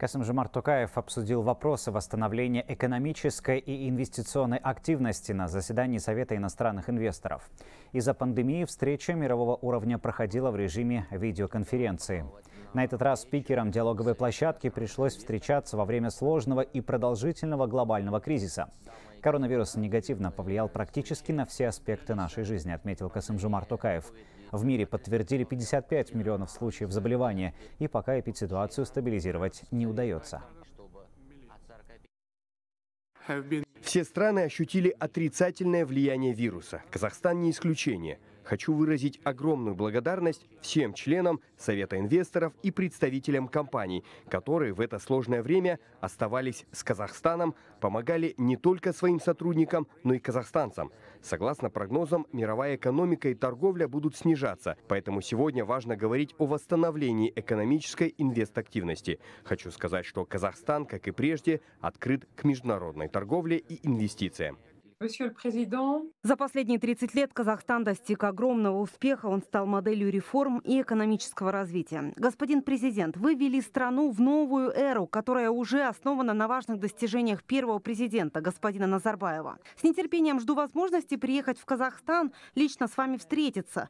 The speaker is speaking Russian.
Касым Жумар Токаев обсудил вопросы восстановления экономической и инвестиционной активности на заседании Совета иностранных инвесторов. Из-за пандемии встреча мирового уровня проходила в режиме видеоконференции. На этот раз спикерам диалоговой площадки пришлось встречаться во время сложного и продолжительного глобального кризиса. Коронавирус негативно повлиял практически на все аспекты нашей жизни, отметил Касымжумар Тукаев. В мире подтвердили 55 миллионов случаев заболевания, и пока эпидситуацию стабилизировать не удается. Все страны ощутили отрицательное влияние вируса. Казахстан не исключение – Хочу выразить огромную благодарность всем членам Совета инвесторов и представителям компаний, которые в это сложное время оставались с Казахстаном, помогали не только своим сотрудникам, но и казахстанцам. Согласно прогнозам, мировая экономика и торговля будут снижаться, поэтому сегодня важно говорить о восстановлении экономической активности. Хочу сказать, что Казахстан, как и прежде, открыт к международной торговле и инвестициям. За последние 30 лет Казахстан достиг огромного успеха. Он стал моделью реформ и экономического развития. Господин президент, вы вели страну в новую эру, которая уже основана на важных достижениях первого президента, господина Назарбаева. С нетерпением жду возможности приехать в Казахстан, лично с вами встретиться.